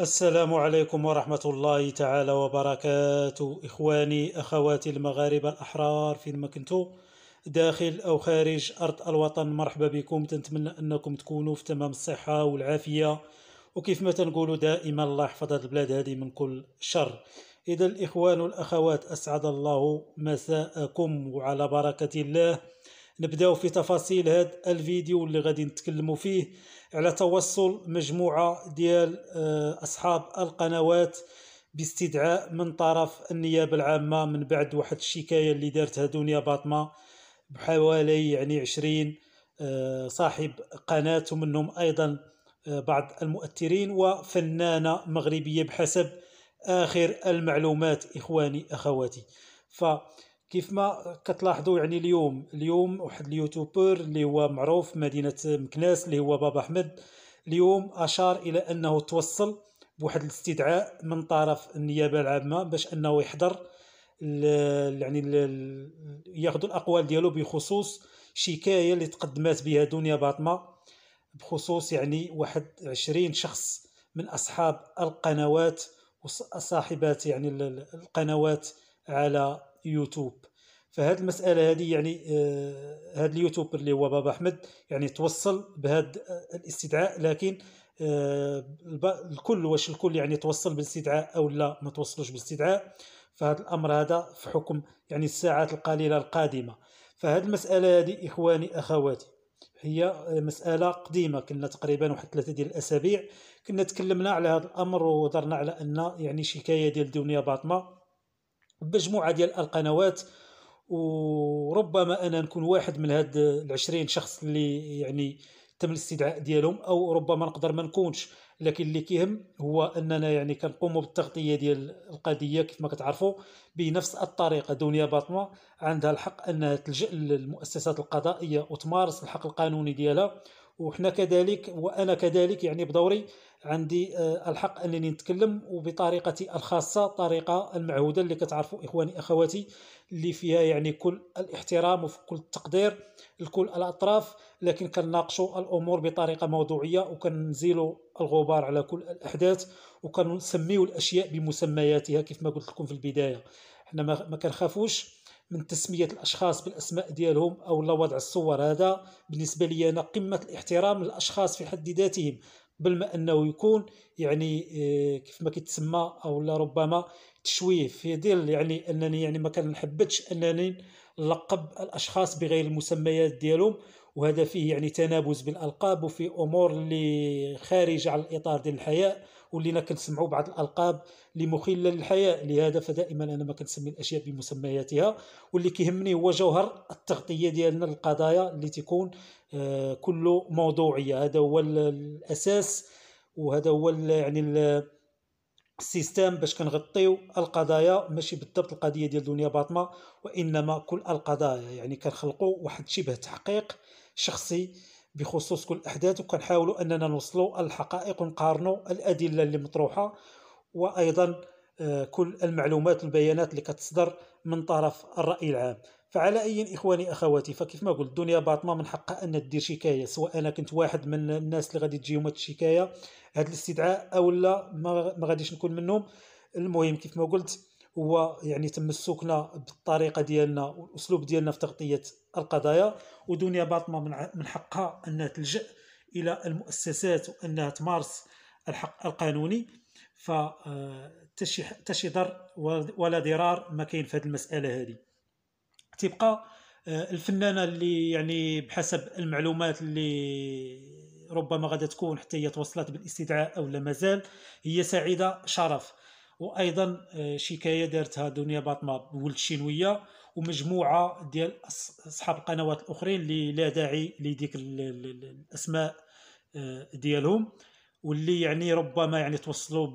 السلام عليكم ورحمة الله تعالى وبركاته إخواني أخواتي المغاربة الأحرار فين ما كنتو داخل أو خارج أرض الوطن مرحبا بكم تنتمنى أنكم تكونوا في تمام الصحة والعافية وكيف ما تنقولوا دائما الله يحفظ هذه البلاد هذه من كل شر إذا الإخوان والأخوات أسعد الله مساءكم وعلى بركة الله نبداو في تفاصيل هذا الفيديو اللي غادي نتكلموا فيه على توصل مجموعه ديال آه، اصحاب القنوات باستدعاء من طرف النيابه العامه من بعد واحد الشكايه اللي دارتها دنيا باطمه بحوالي يعني 20 آه، صاحب قناه ومنهم ايضا آه، بعض المؤثرين وفنانه مغربيه بحسب اخر المعلومات اخواني اخواتي ف كيف ما كتلاحظوا يعني اليوم اليوم واحد اليوتيوبر اللي هو معروف مدينه مكناس اللي هو بابا احمد اليوم اشار الى انه توصل بواحد الاستدعاء من طرف النيابه العامه باش انه يحضر يعني ياخذ الاقوال ديالو بخصوص شكايه اللي تقدمات بها دنيا باطمه بخصوص يعني واحد 20 شخص من اصحاب القنوات وصاحبات يعني القنوات على يوتيوب فهاد المساله هذه يعني آه، هاد اليوتيوب اللي هو بابا احمد يعني توصل بهاد آه، الاستدعاء لكن آه، الكل واش الكل يعني توصل بالاستدعاء او لا ما توصلوش بالاستدعاء فهاد الامر هذا في حكم يعني الساعات القليله القادمه فهاد المساله هذه اخواني اخواتي هي مساله قديمه كنا تقريبا واحد ثلاثه ديال الاسابيع كنا تكلمنا على هذا الامر ودرنا على ان يعني شكايه ديال دونيا باطمه بمجموعه ديال القنوات وربما انا نكون واحد من هاد العشرين شخص اللي يعني تم الاستدعاء ديالهم او ربما نقدر ما نكونش لكن اللي كيهم هو اننا يعني كنقوموا بالتغطيه ديال القضيه كيف ما كتعرفوا بنفس الطريقه دنيا باطمه عندها الحق انها تلجا للمؤسسات القضائيه وتمارس الحق القانوني ديالها وحنا كذلك وانا كذلك يعني بدوري عندي آه، الحق انني نتكلم وبطريقتي الخاصه الطريقه المعهوده اللي كتعرفوا اخواني اخواتي اللي فيها يعني كل الاحترام وكل التقدير لكل الاطراف لكن كنناقشوا الامور بطريقه موضوعيه وكنزيلوا الغبار على كل الاحداث وكنسميو الاشياء بمسمياتها كيف ما قلت لكم في البدايه حنا ما كنخافوش من تسميه الاشخاص بالاسماء ديالهم او وضع الصور هذا بالنسبه لي انا قمه الاحترام للاشخاص في حد ذاتهم بل انه يكون يعني آه، كيف ما كيتسمى او لا ربما في ديال يعني انني يعني ما كنحبتش انني نلقب الاشخاص بغير المسميات ديالهم وهذا فيه يعني تنابز بالالقاب وفي امور اللي خارجه على الاطار ديال الحياه ولينا كنسمعوا بعض الالقاب اللي مخله لهذا فدائما انا ما كنسمي الاشياء بمسمياتها واللي كيهمني هو جوهر التغطيه ديالنا للقضايا اللي تكون آه، كله موضوعيه هذا هو الاساس وهذا هو يعني السيستم باش كنغطيو القضايا ماشي بالضبط القضيه ديال دنيا باطمه وانما كل القضايا يعني كنخلقوا واحد شبه تحقيق شخصي بخصوص كل الاحداث وكنحاولوا اننا نوصلوا الحقائق ونقارنوا الادله اللي مطروحه وايضا آه، كل المعلومات البيانات اللي كتصدر من طرف الراي العام فعلى اي اخواني اخواتي فكيف ما قلت الدنيا باطمه من حقها ان تدير شكايه سواء انا كنت واحد من الناس اللي غادي تجيهم الشكايه هذا الاستدعاء او لا ما غاديش نكون منهم المهم كيف ما قلت هو يعني تمسكنا بالطريقة ديالنا والأسلوب ديالنا في تغطية القضايا ودنيا باطمة من حقها أنها تلجأ إلى المؤسسات وأنها تمارس الحق القانوني ف آه، شي ضر ولا ضرار ما كاين في هذه المساله هذه تبقى آه، الفنانه اللي يعني بحسب المعلومات اللي ربما غادا تكون حتى هي توصلت بالاستدعاء او لا مازال هي سعيده شرف وايضا آه، شكايه دارتها دنيا باطمه ولد الشينويه ومجموعه ديال اصحاب القنوات الاخرين اللي لا داعي لديك الاسماء آه، ديالهم واللي يعني ربما يعني توصلوا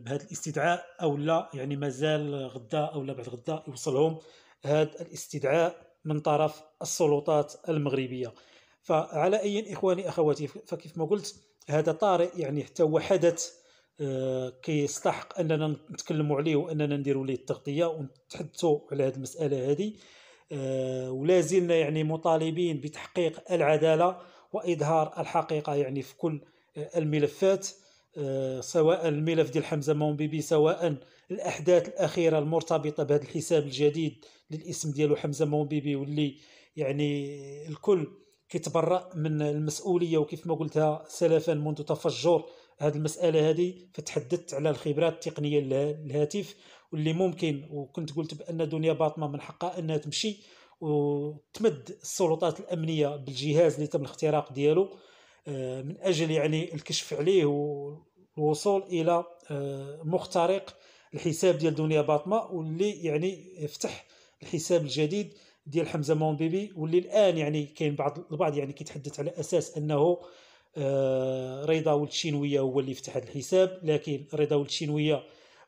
بهذا الاستدعاء او لا يعني مازال غدا او لا بعد غدا يوصلهم هذا الاستدعاء من طرف السلطات المغربيه فعلى اي اخواني اخواتي فكيف ما قلت هذا طارئ يعني حتى هو حدث آه، كيستحق اننا نتكلموا عليه واننا نديروا ليه التغطيه ونتحدثوا على هذه المساله هذه آه، ولا زلنا يعني مطالبين بتحقيق العداله واظهار الحقيقه يعني في كل الملفات آه، سواء الملف ديال حمزه مومبيبي سواء الاحداث الاخيره المرتبطه بهذا الحساب الجديد للاسم ديالو حمزه مومبيبي واللي يعني الكل كيتبرأ من المسؤوليه وكيف ما قلتها سلفا منذ تفجر هذه المساله هذه فتحدثت على الخبرات التقنيه للهاتف واللي ممكن وكنت قلت بان دنيا باطمه من حقها انها تمشي وتمد السلطات الامنيه بالجهاز اللي تم الاختراق ديالو آه، من اجل يعني الكشف عليه والوصول الى آه، مخترق الحساب ديال دنيا باطمه واللي يعني يفتح الحساب الجديد ديال حمزه مون بيبي واللي الان يعني كاين بعض البعض يعني كيتحدث على اساس انه آه، رضا ولد الشينويه هو اللي فتح هذا الحساب لكن رضا ولد الشينويه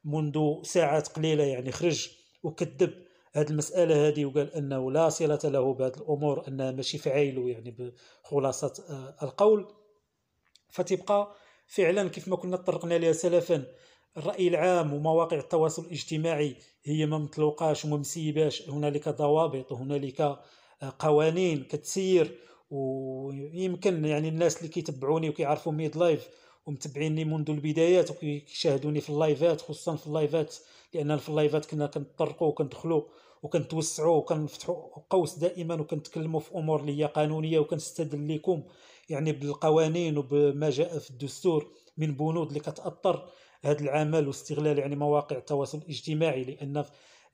منذ ساعات قليله يعني خرج وكذب هذه المساله هذه وقال انه لا صله له بهذه الامور انها ماشي في يعني بخلاصه آه، القول فتبقى فعلا كيف ما كنا تطرقنا لها سلفا الراي العام ومواقع التواصل الاجتماعي هي ما مطلوقاش وما مسيباش هنالك ضوابط وهنالك آه، قوانين كتسير ويمكن يعني الناس اللي كيتبعوني وكيعرفوا ميد لايف ومتبعيني منذ البدايات وكيشاهدوني في اللايفات خصوصا في اللايفات لان في اللايفات كنا كنطرقوا وكندخلوا وكنتوسعوا وكنفتحوا قوس دائما وكنتكلموا في امور اللي هي قانونيه وكنستدل لكم يعني بالقوانين وبما جاء في الدستور من بنود اللي كتاثر هذا العمل واستغلال يعني مواقع التواصل الاجتماعي لان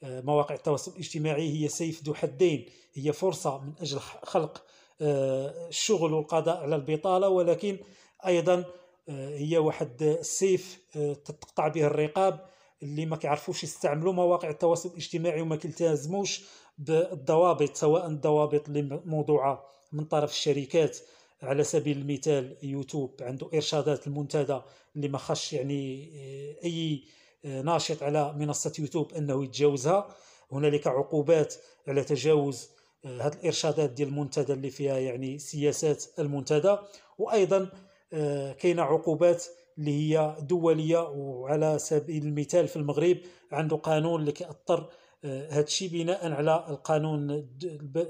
آه، مواقع التواصل الاجتماعي هي سيف ذو حدين هي فرصه من اجل خلق الشغل والقضاء على البطاله ولكن ايضا آه، هي واحد السيف تتقطع آه، به الرقاب اللي ما كيعرفوش يستعملوا مواقع التواصل الاجتماعي وما كيلتزموش بالضوابط سواء الضوابط اللي موضوعه من طرف الشركات على سبيل المثال يوتيوب عنده ارشادات المنتدى اللي ما خاصش يعني آه، اي ناشط على منصه يوتيوب انه يتجاوزها هنالك عقوبات على تجاوز هاد الارشادات ديال المنتدى اللي فيها يعني سياسات المنتدى وايضا آه، كاينه عقوبات اللي هي دوليه وعلى سبيل المثال في المغرب عنده قانون اللي كيأثر آه، هاد الشيء بناء على القانون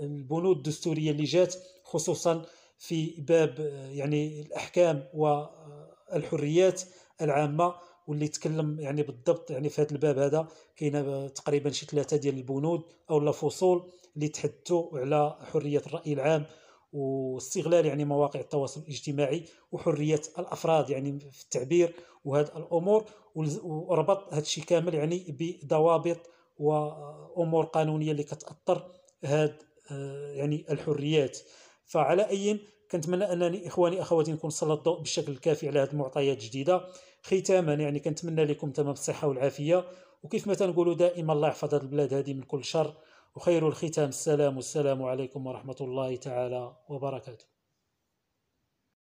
البنود الدستوريه اللي جات خصوصا في باب آه، يعني الاحكام والحريات العامه واللي تكلم يعني بالضبط يعني في هذا الباب هذا كاينه تقريبا شي ثلاثه ديال البنود او لا فصول اللي تحدثوا على حريه الراي العام واستغلال يعني مواقع التواصل الاجتماعي وحريه الافراد يعني في التعبير وهذا الامور وربط هذا الشيء كامل يعني بضوابط وامور قانونيه اللي كتاثر هذا آه، يعني الحريات فعلى اي كنتمنى انني اخواني اخواتي نكون سلط الضوء بالشكل الكافي على هذه المعطيات الجديده ختاما يعني كنتمنى لكم تمام الصحه والعافيه وكيف ما تنقولوا دائما الله يحفظ هذه البلاد هذه من كل شر وخير الختام السلام والسلام عليكم ورحمة الله تعالى وبركاته